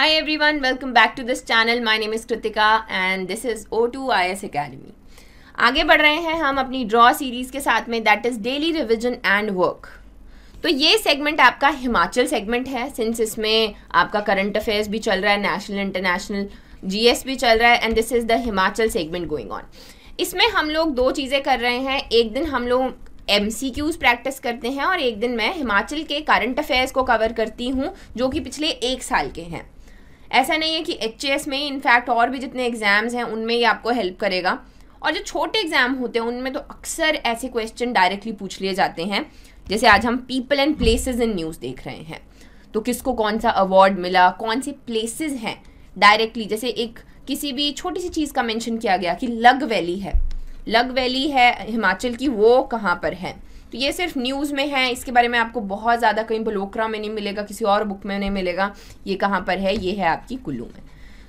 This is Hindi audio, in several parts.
Hi everyone, welcome back to this channel. My name is Kritika and this is O2IS Academy. आगे बढ़ रहे हैं हम अपनी ड्रॉ सीरीज़ के साथ में that is daily revision and work तो ये सेगमेंट आपका हिमाचल सेगमेंट है सिंस इसमें आपका करंट अफेयर्स भी चल रहा है नेशनल इंटरनेशनल जीएस भी चल रहा है and this is the Himachal segment going on इसमें हम लोग दो चीज़ें कर रहे हैं एक दिन हम लोग एम सी क्यूज़ प्रैक्टिस करते हैं और एक दिन मैं हिमाचल के करंट अफेयर्स को कवर करती हूँ जो कि पिछले एक साल के हैं ऐसा नहीं है कि एच में इनफैक्ट और भी जितने एग्ज़ाम्स हैं उनमें ये आपको हेल्प करेगा और जो छोटे एग्ज़ाम होते हैं उनमें तो अक्सर ऐसे क्वेश्चन डायरेक्टली पूछ लिए जाते हैं जैसे आज हम people and places in news देख रहे हैं तो किसको कौन सा अवार्ड मिला कौन से प्लेसेस हैं डायरेक्टली जैसे एक किसी भी छोटी सी चीज़ का मेंशन किया गया कि लग वैली है लग वैली है हिमाचल की वो कहाँ पर है तो ये सिर्फ न्यूज़ में है इसके बारे में आपको बहुत ज़्यादा कहीं बलोकरा में नहीं मिलेगा किसी और बुक में नहीं मिलेगा ये कहाँ पर है ये है आपकी कुल्लू में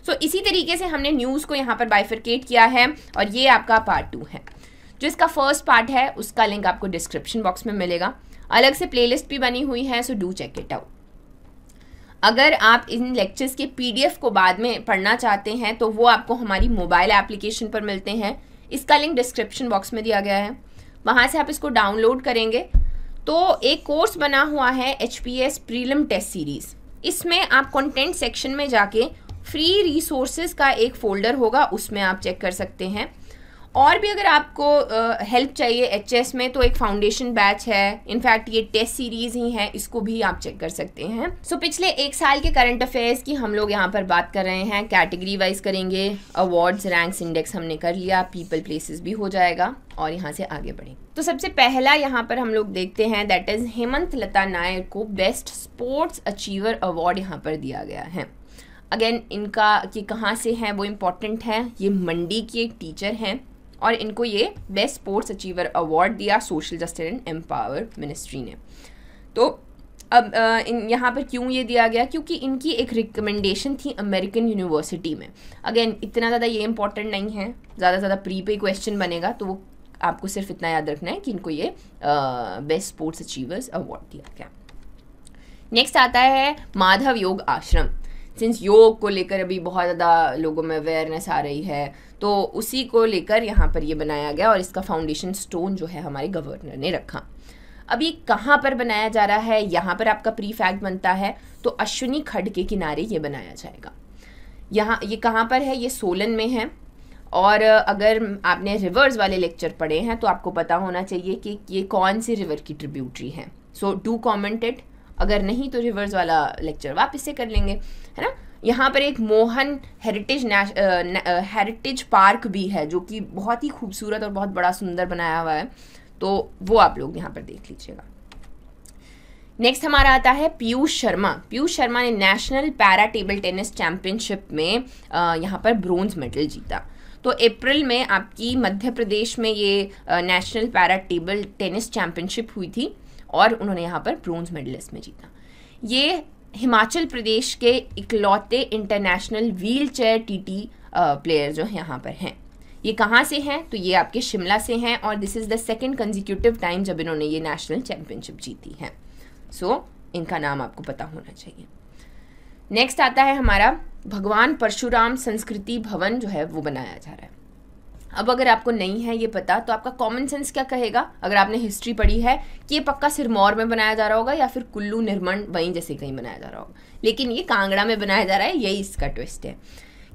सो so, इसी तरीके से हमने न्यूज़ को यहाँ पर बाइफरकेट किया है और ये आपका पार्ट टू है जो इसका फर्स्ट पार्ट है उसका लिंक आपको डिस्क्रिप्शन बॉक्स में मिलेगा अलग से प्लेलिस्ट भी बनी हुई है so do check it out अगर आप इन लेक्चर्स के पीडीएफ को बाद में पढ़ना चाहते हैं तो वो आपको हमारी मोबाइल एप्लीकेशन पर मिलते हैं इसका लिंक डिस्क्रिप्शन बॉक्स में दिया गया है वहाँ से आप इसको डाउनलोड करेंगे तो एक कोर्स बना हुआ है H P S prelim test series इसमें आप कंटेंट सेक्शन में जाके फ्री रिसोर्सेज का एक फ़ोल्डर होगा उसमें आप चेक कर सकते हैं और भी अगर आपको हेल्प uh, चाहिए एच में तो एक फाउंडेशन बैच है इनफैक्ट ये टेस्ट सीरीज ही है इसको भी आप चेक कर सकते हैं सो so, पिछले एक साल के करंट अफेयर्स की हम लोग यहाँ पर बात कर रहे हैं कैटेगरी वाइज करेंगे अवार्ड्स रैंक्स इंडेक्स हमने कर लिया पीपल प्लेसेस भी हो जाएगा और यहाँ से आगे बढ़ेंगे तो सबसे पहला यहाँ पर हम लोग देखते हैं दैट इज़ हेमंत लता नायर को बेस्ट स्पोर्ट्स अचीवर अवार्ड यहाँ पर दिया गया है अगेन इनका कि कहाँ से हैं वो इम्पॉर्टेंट है ये मंडी की एक टीचर हैं और इनको ये बेस्ट स्पोर्ट्स अचीवर अवार्ड दिया social justice and empower ministry ने तो अब इन यहाँ पर क्यों ये दिया गया क्योंकि इनकी एक रिकमेंडेशन थी अमेरिकन यूनिवर्सिटी में अगेन इतना ज़्यादा ये इंपॉर्टेंट नहीं है ज़्यादा ज़्यादा प्री पे क्वेश्चन बनेगा तो वो आपको सिर्फ इतना याद रखना है कि इनको ये बेस्ट स्पोर्ट्स अचीवर्स अवार्ड दिया गया नेक्स्ट आता है माधव योग आश्रम सिंस योग को लेकर अभी बहुत ज़्यादा लोगों में अवेयरनेस आ रही है तो उसी को लेकर यहाँ पर ये बनाया गया और इसका फाउंडेशन स्टोन जो है हमारे गवर्नर ने रखा अभी कहाँ पर बनाया जा रहा है यहाँ पर आपका प्री फैक्ट बनता है तो अश्विनी खड के किनारे ये बनाया जाएगा यहाँ ये कहाँ पर है ये सोलन में है और अगर आपने रिवर्स वाले लेक्चर पढ़े हैं तो आपको पता होना चाहिए कि ये कौन सी रिवर की ट्रिब्यूटरी है सो डू कॉमेंट इट अगर नहीं तो रिवर्स वाला लेक्चर वापस से कर लेंगे है ना यहाँ पर एक मोहन हेरिटेज हेरिटेज पार्क भी है जो कि बहुत ही खूबसूरत और बहुत बड़ा सुंदर बनाया हुआ है तो वो आप लोग यहाँ पर देख लीजिएगा नेक्स्ट हमारा आता है पीयूष शर्मा पीयूष शर्मा ने national para table tennis championship में यहाँ पर ब्रोंज मेडल जीता तो अप्रैल में आपकी मध्य प्रदेश में ये national para table tennis championship हुई थी और उन्होंने यहाँ पर ब्रोंज मेडलिस्ट में जीता ये हिमाचल प्रदेश के इकलौते international wheelchair T T player जो यहाँ पर हैं ये कहाँ से हैं तो ये आपके शिमला से हैं और this is the second consecutive time जब इन्होंने ये नेशनल चैम्पियनशिप जीती है सो so, इनका नाम आपको पता होना चाहिए नेक्स्ट आता है हमारा भगवान परशुराम संस्कृति भवन जो है वो बनाया जा रहा है अब अगर आपको नहीं है ये पता तो आपका कॉमन सेंस क्या कहेगा अगर आपने हिस्ट्री पढ़ी है कि ये पक्का सिरमौर में बनाया जा रहा होगा या फिर कुल्लू निर्मण वहीं जैसे कहीं बनाया जा रहा होगा लेकिन ये कांगड़ा में बनाया जा रहा है यही इसका ट्विस्ट है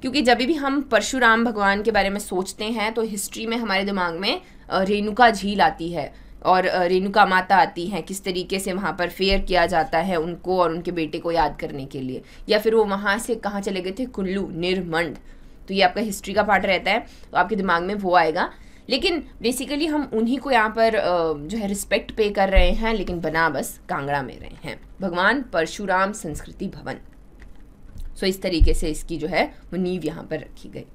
क्योंकि जब भी हम परशुराम भगवान के बारे में सोचते हैं तो हिस्ट्री में हमारे दिमाग में रेणुका झील आती है और रेणुका माता आती हैं किस तरीके से वहाँ पर फेयर किया जाता है उनको और उनके बेटे को याद करने के लिए या फिर वो वहाँ से कहाँ चले गए थे कुल्लू निर्मंड तो ये आपका हिस्ट्री का पार्ट रहता है तो आपके दिमाग में वो आएगा लेकिन बेसिकली हम उन्हीं को यहाँ पर जो है रिस्पेक्ट पे कर रहे हैं लेकिन बना बस कांगड़ा में रहे हैं भगवान परशुराम संस्कृति भवन सो इस तरीके से इसकी जो है वो नींव यहाँ पर रखी गई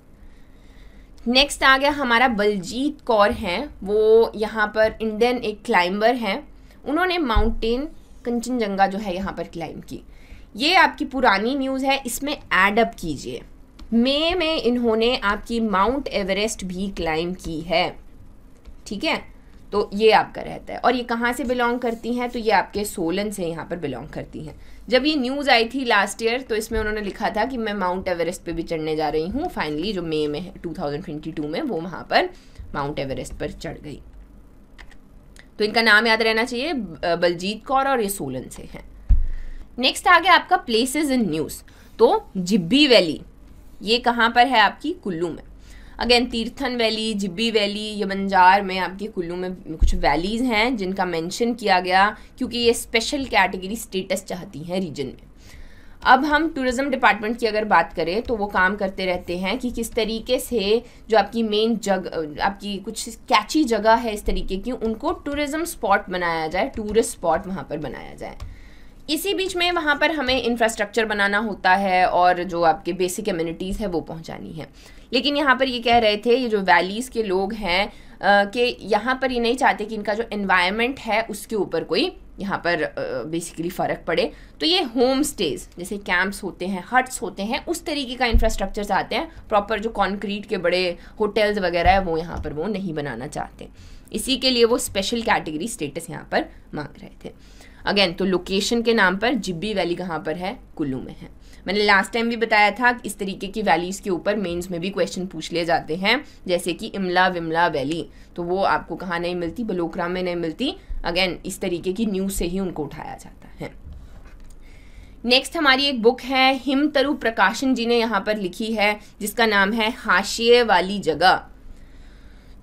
नेक्स्ट आ गया हमारा बलजीत कौर हैं वो यहाँ पर इंडियन एक क्लाइंबर हैं उन्होंने माउंटेन कंचनजंगा जो है यहाँ पर क्लाइंब की ये आपकी पुरानी न्यूज़ है इसमें एड अप कीजिए मे में इन्होंने आपकी माउंट एवरेस्ट भी क्लाइम की है ठीक है तो ये आपका रहता है और ये कहाँ से बिलोंग करती हैं तो ये आपके सोलन से यहाँ पर बिलोंग करती हैं जब ये न्यूज़ आई थी लास्ट ईयर तो इसमें उन्होंने लिखा था कि मैं माउंट एवरेस्ट पे भी चढ़ने जा रही हूँ फाइनली जो मे में टू थाउजेंड ट्वेंटी टू में वो वहाँ पर माउंट एवरेस्ट पर चढ़ गई तो इनका नाम याद रहना चाहिए बलजीत कौर और ये सोलन से हैं नेक्स्ट आ गया आपका प्लेसेस इन न्यूज़ तो जिब्बी वैली ये कहाँ पर है आपकी कुल्लू में again Tirthan valley Jibhi valley या बंजार में आपके कुल्लू में कुछ वैलीज़ हैं जिनका मेंशन किया गया क्योंकि ये स्पेशल कैटेगरी स्टेटस चाहती हैं रीजन में अब हम टूरिज़्म डिपार्टमेंट की अगर बात करें तो वो काम करते रहते हैं कि किस तरीके से जो आपकी मेन जग आपकी कुछ कैची जगह है इस तरीके की उनको टूरिज़्म स्पॉट बनाया जाए टूरिस्ट स्पॉट वहाँ पर बनाया जाए इसी बीच में वहाँ पर हमें इंफ्रास्ट्रक्चर बनाना होता है और जो आपके बेसिक कम्यूनिटीज़ है वो पहुँचानी है लेकिन यहाँ पर ये कह रहे थे ये जो वैलीज़ के लोग हैं कि यहाँ पर ये नहीं चाहते कि इनका जो इन्वायरमेंट है उसके ऊपर कोई यहाँ पर बेसिकली फ़र्क पड़े तो ये होम स्टेज जैसे कैंप्स होते हैं हट्स होते हैं उस तरीके का इंफ्रास्ट्रक्चर चाहते हैं प्रॉपर जो कॉन्क्रीट के बड़े होटल्स वगैरह है वो यहाँ पर वो नहीं बनाना चाहते इसी के लिए वो स्पेशल कैटेगरी स्टेटस यहाँ पर मांग रहे थे अगेन तो लोकेशन के नाम पर जिब्बी वैली कहाँ पर है कुल्लू में है मैंने लास्ट टाइम भी बताया था इस तरीके की वैलीज़ के ऊपर मेंस में भी क्वेश्चन पूछ लिए जाते हैं जैसे कि इमला विमला वैली तो वो आपको कहाँ नहीं मिलती बलोकरा में नहीं मिलती अगेन इस तरीके की न्यूज़ से ही उनको उठाया जाता है नेक्स्ट हमारी एक बुक है हिम तरु प्रकाशन जी ने यहाँ पर लिखी है जिसका नाम है हाशिए वाली जगह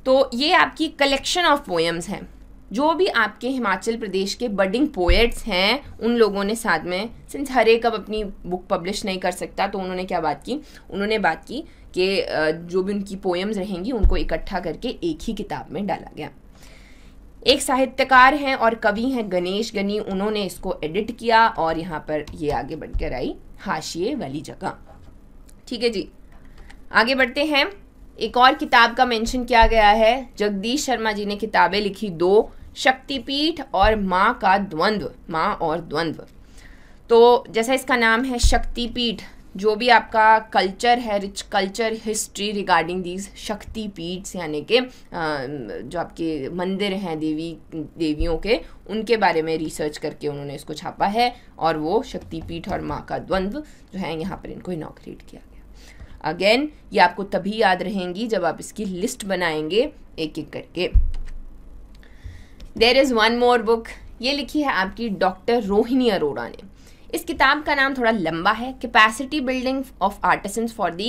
तो ये आपकी कलेक्शन ऑफ पोएम्स हैं जो भी आपके हिमाचल प्रदेश के बडिंग पोएट्स हैं उन लोगों ने साथ में सिंस हर एक अब अपनी बुक पब्लिश नहीं कर सकता तो उन्होंने क्या बात की उन्होंने बात की कि जो भी उनकी पोएम्स रहेंगी उनको इकट्ठा करके एक ही किताब में डाला गया एक साहित्यकार हैं और कवि हैं गणेश गनी उन्होंने इसको एडिट किया और यहाँ पर ये आगे बढ़ कर आई हाशिए वाली जगह ठीक है जी आगे बढ़ते हैं एक और किताब का मेंशन किया गया है जगदीश शर्मा जी ने किताबें लिखी दो शक्तिपीठ और माँ का द्वंद्व माँ और द्वंद्व तो जैसा इसका नाम है शक्तिपीठ जो भी आपका कल्चर है rich culture history regarding these Shaktipeeth यानी कि जो आपके मंदिर हैं देवी देवियों के उनके बारे में रिसर्च करके उन्होंने इसको छापा है और वो शक्तिपीठ और माँ का द्वंद्व जो है यहाँ पर इनको इनोग्रेट किया गया अगेन ये आपको तभी याद रहेंगी जब आप इसकी लिस्ट बनाएंगे एक एक करके there is one more book ये लिखी है आपकी डॉक्टर रोहिणी अरोड़ा ने इस किताब का नाम थोड़ा लंबा है capacity building of artisans for the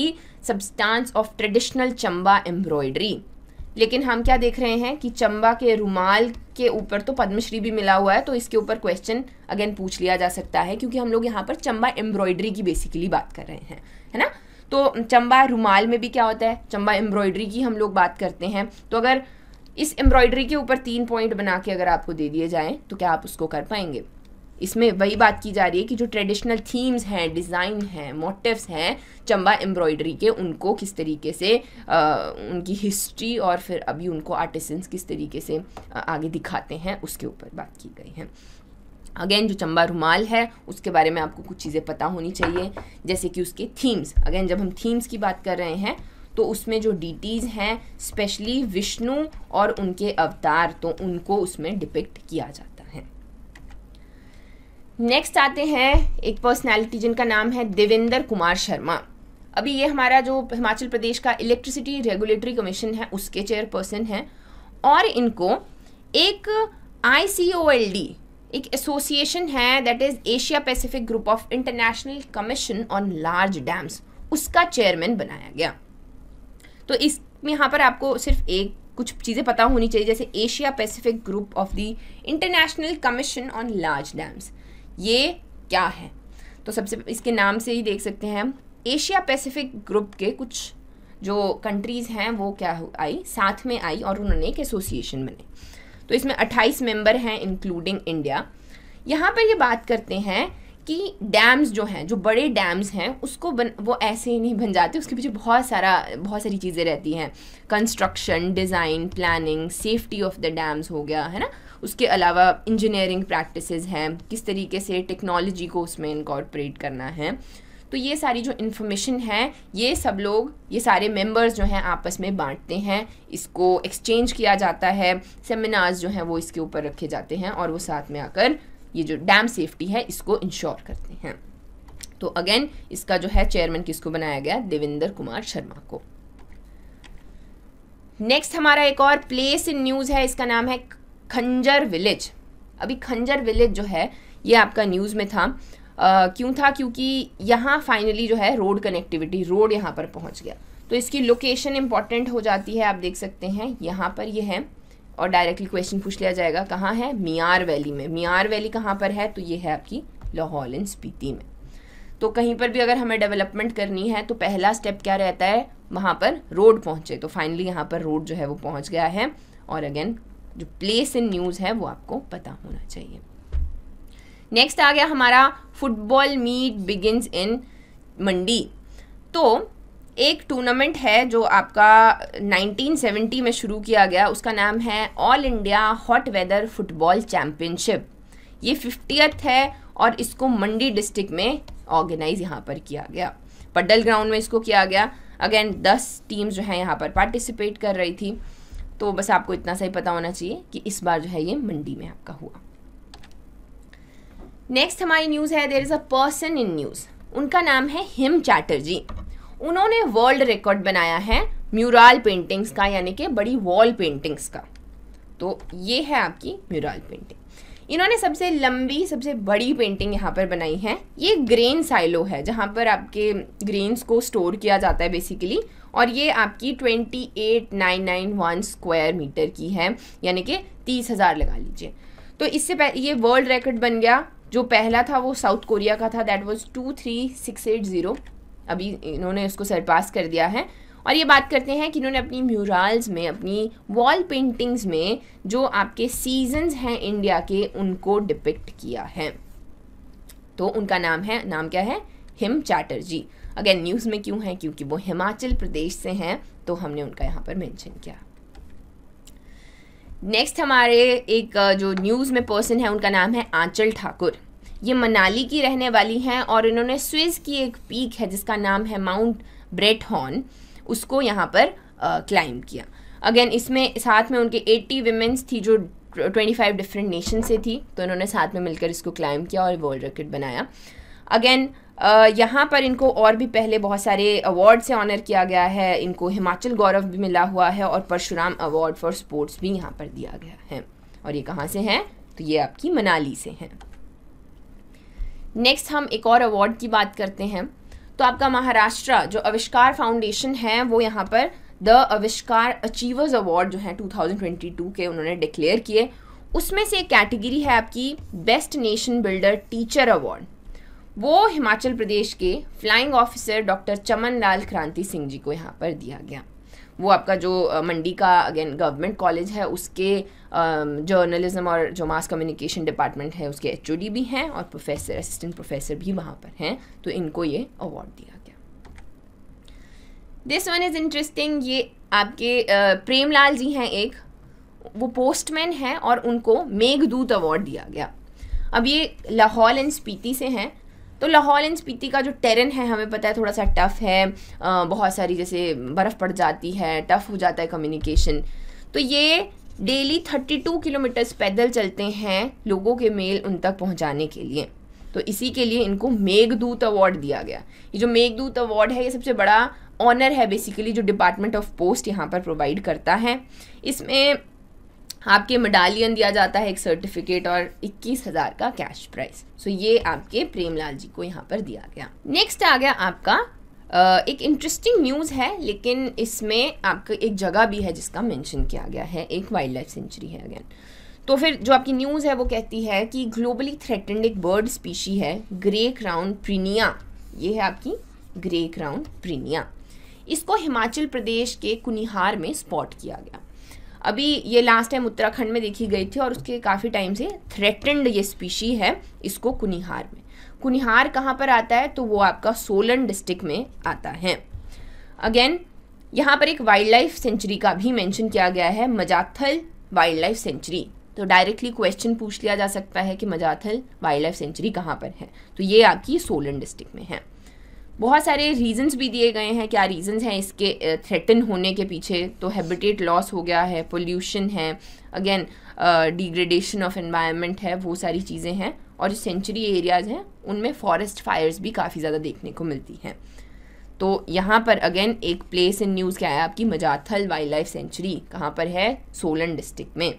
substance of traditional Chamba embroidery लेकिन हम क्या देख रहे हैं कि चंबा के रुमाल के ऊपर तो पद्मश्री भी मिला हुआ है तो इसके ऊपर क्वेश्चन अगेन पूछ लिया जा सकता है क्योंकि हम लोग यहाँ पर चंबा एम्ब्रॉयडरी की बेसिकली बात कर रहे हैं है ना तो चंबा रुमाल में भी क्या होता है चंबा एम्ब्रॉयडरी की हम लोग बात करते हैं तो अगर इस एम्ब्रॉयडरी के ऊपर तीन पॉइंट बना के अगर आपको दे दिए जाएँ तो क्या आप उसको कर पाएंगे इसमें वही बात की जा रही है कि जो ट्रेडिशनल थीम्स हैं डिज़ाइन हैं मोटिव्स हैं चंबा एम्ब्रॉयडरी के उनको किस तरीके से आ, उनकी हिस्ट्री और फिर अभी उनको आर्टिसंस किस तरीके से आगे दिखाते हैं उसके ऊपर बात की गई है अगेन जो चंबा रुमाल है उसके बारे में आपको कुछ चीज़ें पता होनी चाहिए जैसे कि उसके थीम्स अगेन जब हम थीम्स की बात कर रहे हैं तो उसमें जो डीटीज़ हैं स्पेशली विष्णु और उनके अवतार तो उनको उसमें डिपिक्ट किया जाता है नेक्स्ट आते हैं एक पर्सनैलिटी जिनका नाम है देवेंद्र कुमार शर्मा अभी ये हमारा जो हिमाचल प्रदेश का इलेक्ट्रिसिटी रेगुलेटरी कमीशन है उसके चेयरपर्सन हैं और इनको एक आई एक एसोसिएशन है that is Asia Pacific group of international commission on large dams उसका चेयरमैन बनाया गया तो इस यहाँ पर आपको सिर्फ एक कुछ चीज़ें पता होनी चाहिए जैसे Asia Pacific group of the international commission on large dams ये क्या है तो सबसे इसके नाम से ही देख सकते हैं हम एशिया पैसिफिक ग्रुप के कुछ जो कंट्रीज़ हैं वो क्या आई साथ में आई और उन्होंने एक एसोसिएशन बने तो इसमें 28 मेंबर हैं इंक्लूडिंग इंडिया यहाँ पर ये बात करते हैं कि डैम्स जो हैं जो बड़े डैम्स हैं उसको बन वो ऐसे ही नहीं बन जाते उसके पीछे बहुत सारा बहुत सारी चीज़ें रहती हैं construction design planning safety of the dams हो गया है ना उसके अलावा इंजीनियरिंग प्रैक्टिस हैं किस तरीके से टेक्नोलॉजी को उसमें इनकॉर्पोरेट करना है तो ये सारी जो इन्फॉर्मेशन है ये सब लोग ये सारे मेंबर्स जो हैं आपस में बांटते हैं इसको एक्सचेंज किया जाता है सेमिनार्स जो हैं वो इसके ऊपर रखे जाते हैं और वो साथ में आकर ये जो डैम सेफ्टी है इसको इंश्योर करते हैं तो अगेन इसका जो है चेयरमैन किसको बनाया गया देवेंद्र कुमार शर्मा को नेक्स्ट हमारा एक और प्लेस इन न्यूज़ है इसका नाम है खंजर विलेज अभी खंजर विलेज जो है ये आपका न्यूज़ में था क्यों था क्योंकि यहाँ फाइनली जो है रोड कनेक्टिविटी रोड यहाँ पर पहुंच गया तो इसकी लोकेशन इंपॉर्टेंट हो जाती है आप देख सकते हैं यहाँ पर ये यह है और डायरेक्टली क्वेश्चन पूछ लिया जाएगा कहाँ है मियार वैली में मियार वैली कहाँ पर है तो ये है आपकी लाहौल एंड स्पीति में तो कहीं पर भी अगर हमें डेवलपमेंट करनी है तो पहला स्टेप क्या रहता है वहाँ पर रोड पहुँचे तो फाइनली यहाँ पर रोड जो है वो पहुँच गया है और अगेन जो प्लेस इन न्यूज़ है वो आपको पता होना चाहिए नेक्स्ट आ गया हमारा football meet begins in Mandi तो एक टूर्नामेंट है जो आपका 1970 में शुरू किया गया उसका नाम है all India hot weather football championship ये फिफ्टियथ है और इसको मंडी डिस्ट्रिक्ट में ऑर्गेनाइज यहाँ पर किया गया पड्डल ग्राउंड में इसको किया गया अगेन दस टीम्स जो है यहाँ पर पार्टिसिपेट कर रही थी तो बस आपको इतना सा ही पता होना चाहिए कि इस बार जो है ये मंडी में आपका हुआ नेक्स्ट हमारी न्यूज़ है there is a person in news उनका नाम है हिम चैटर्जी उन्होंने वर्ल्ड रिकॉर्ड बनाया है म्यूराल पेंटिंग्स का यानी कि बड़ी वॉल पेंटिंग्स का तो ये है आपकी म्यूराल पेंटिंग इन्होंने सबसे लंबी सबसे बड़ी पेंटिंग यहाँ पर बनाई है ये ग्रेन साइलो है जहाँ पर आपके ग्रेन्स को स्टोर किया जाता है बेसिकली और ये आपकी 28991 स्क्वायर मीटर की है यानी कि तीस हज़ार लगा लीजिए तो इससे पहले ये वर्ल्ड रिकॉर्ड बन गया जो पहला था वो साउथ कोरिया का था दैट वाज 23680 अभी इन्होंने उसको सरपास कर दिया है और ये बात करते हैं कि इन्होंने अपनी म्यूरल्स में अपनी वॉल पेंटिंग्स में जो आपके सीजन्स हैं इंडिया के उनको डिपिक्ट किया है तो उनका नाम है नाम क्या है हिम चैटर्जी अगेन न्यूज़ में क्यों है क्योंकि वो हिमाचल प्रदेश से हैं तो हमने उनका यहाँ पर मेंशन किया नेक्स्ट हमारे एक जो न्यूज़ में पर्सन है उनका नाम है आंचल ठाकुर ये मनाली की रहने वाली हैं और इन्होंने स्विस की एक पीक है जिसका नाम है माउंट ब्रेट हॉर्न उसको यहाँ पर क्लाइम किया अगेन इसमें साथ में उनके 80 वीमेंस थी जो 25 डिफरेंट नेशन से थी तो इन्होंने साथ में मिलकर इसको क्लाइम किया और वर्ल्ड रिकॉर्ड बनाया अगेन यहाँ पर इनको और भी पहले बहुत सारे अवार्ड से ऑनर किया गया है इनको हिमाचल गौरव भी मिला हुआ है और परशुराम अवार्ड फॉर स्पोर्ट्स भी यहाँ पर दिया गया है और ये कहाँ से हैं तो ये आपकी मनाली से हैं नेक्स्ट हम एक और अवार्ड की बात करते हैं तो आपका महाराष्ट्र जो अविष्कार फाउंडेशन है वो यहाँ पर द आविष्कार अचीवर्स अवार्ड जो है 2022 के उन्होंने डिक्लेयर किए उसमें से एक कैटेगरी है आपकी best nation builder teacher award वो हिमाचल प्रदेश के flying officer doctor Chaman Lal Kranti Singh जी को यहाँ पर दिया गया वो आपका जो मंडी का अगेन गवर्नमेंट कॉलेज है उसके जर्नलिज्म और जो मास कम्युनिकेशन डिपार्टमेंट है उसके एच भी हैं और प्रोफेसर असिस्टेंट प्रोफेसर भी वहाँ पर हैं तो इनको ये अवार्ड दिया गया दिस वन इज़ इंटरेस्टिंग ये आपके प्रेमलाल जी हैं एक वो पोस्टमैन हैं और उनको मेघदूत अवार्ड दिया गया अब ये लाहौल एंड स्पीति से हैं तो लाहौल एंड स्पीति का जो टेरन है हमें पता है थोड़ा सा टफ़ है बहुत सारी जैसे बर्फ़ पड़ जाती है टफ़ हो जाता है कम्युनिकेशन तो ये डेली 32 किलोमीटर्स पैदल चलते हैं लोगों के मेल उन तक पहुंचाने के लिए तो इसी के लिए इनको मेघदूत अवार्ड दिया गया ये जो मेघदूत अवार्ड है ये सबसे बड़ा ऑनर है बेसिकली जो डिपार्टमेंट ऑफ पोस्ट यहाँ पर प्रोवाइड करता है इसमें आपके मेडालियन दिया जाता है एक सर्टिफिकेट और इक्कीस हजार का कैश प्राइस सो so, ये आपके प्रेमलाल जी को यहाँ पर दिया गया नेक्स्ट आ गया आपका Uh, एक इंटरेस्टिंग न्यूज़ है लेकिन इसमें आपका एक जगह भी है जिसका मेंशन किया गया है एक वाइल्ड लाइफ सेंचुरी है अगेन तो फिर जो आपकी न्यूज़ है वो कहती है कि ग्लोबली थ्रेटेंड एक बर्ड स्पीशी है ग्रे क्राउन प्रीनिया ये है आपकी ग्रे क्राउन प्रीनिया इसको हिमाचल प्रदेश के कुनिहार में स्पॉट किया गया अभी ये लास्ट टाइम उत्तराखंड में देखी गई थी और उसके काफ़ी टाइम से थ्रेटेंड ये स्पीशी है इसको कुनिहार में कुनिहार कहाँ पर आता है तो वो आपका सोलन डिस्ट्रिक्ट में आता है अगेन यहाँ पर एक वाइल्ड लाइफ सेंचुरी का भी मेंशन किया गया है मजाथल वाइल्ड लाइफ सेंचुरी तो डायरेक्टली क्वेश्चन पूछ लिया जा सकता है कि मजाथल वाइल्ड लाइफ सेंचुरी कहाँ पर है तो ये आपकी सोलन डिस्ट्रिक्ट में है बहुत सारे रीजंस भी दिए गए हैं क्या रीजंस हैं इसके थ्रेटन होने के पीछे तो हैबिटेट लॉस हो गया है पोल्यूशन है अगेन डिग्रेडेशन ऑफ एनवायरनमेंट है वो सारी चीज़ें हैं और जो सेंचुरी एरियाज़ हैं उनमें फॉरेस्ट फायर्स भी काफ़ी ज़्यादा देखने को मिलती हैं तो यहाँ पर अगेन एक प्लेस इन न्यूज़ क्या है आपकी मजाथल वाइल्ड लाइफ सेंचुरी कहाँ पर है सोलन डिस्ट्रिक्ट में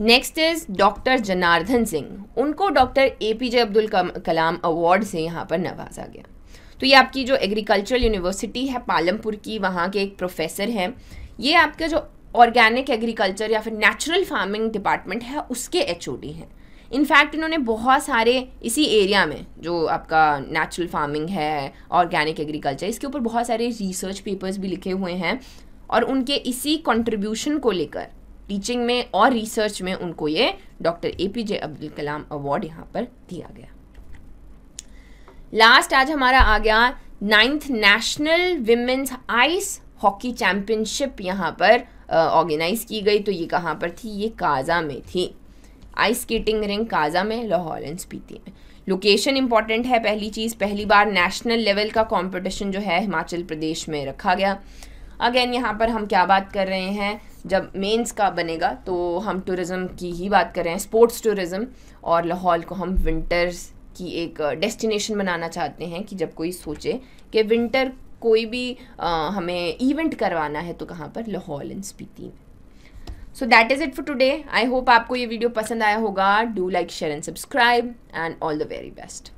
next is doctor Janardan Singh उनको doctor A P J Abdul Kalam award से यहाँ पर नवाजा गया तो ये आपकी जो एग्रीकल्चरल यूनिवर्सिटी है पालमपुर की वहाँ के एक प्रोफेसर हैं ये आपका जो ऑर्गेनिक एग्रीकल्चर या फिर नेचुरल फार्मिंग डिपार्टमेंट है उसके एच ओ डी हैं इनफैक्ट इन्होंने बहुत सारे इसी एरिया में जो आपका नेचुरल फार्मिंग है ऑर्गेनिक एग्रीकल्चर इसके ऊपर बहुत सारे रिसर्च पेपर्स भी लिखे हुए हैं और उनके इसी कंट्रीब्यूशन को लेकर टीचिंग में और रिसर्च में उनको ये doctor A P J Abdul Kalam award यहाँ पर दिया गया लास्ट आज हमारा आ गया ninth national women's ice hockey championship यहाँ पर ऑर्गेनाइज की गई तो ये कहाँ पर थी ये काजा में थी आइस स्केटिंग रिंग काजा में लाहौल एंड स्पीति में लोकेशन इंपॉर्टेंट है पहली चीज़ पहली बार नेशनल लेवल का कंपटीशन जो है हिमाचल प्रदेश में रखा गया अगेन यहाँ पर हम क्या बात कर रहे हैं जब मेंस का बनेगा तो हम टूरिज़म की ही बात करें स्पोर्ट्स टूरिज़म और लाहौल को हम विंटर्स की एक डेस्टिनेशन बनाना चाहते हैं कि जब कोई सोचे कि विंटर कोई भी आ, हमें इवेंट करवाना है तो कहाँ पर लाहौल एंड स्पीति में so that is it for today I hope आपको ये वीडियो पसंद आया होगा do like share and subscribe and all the very best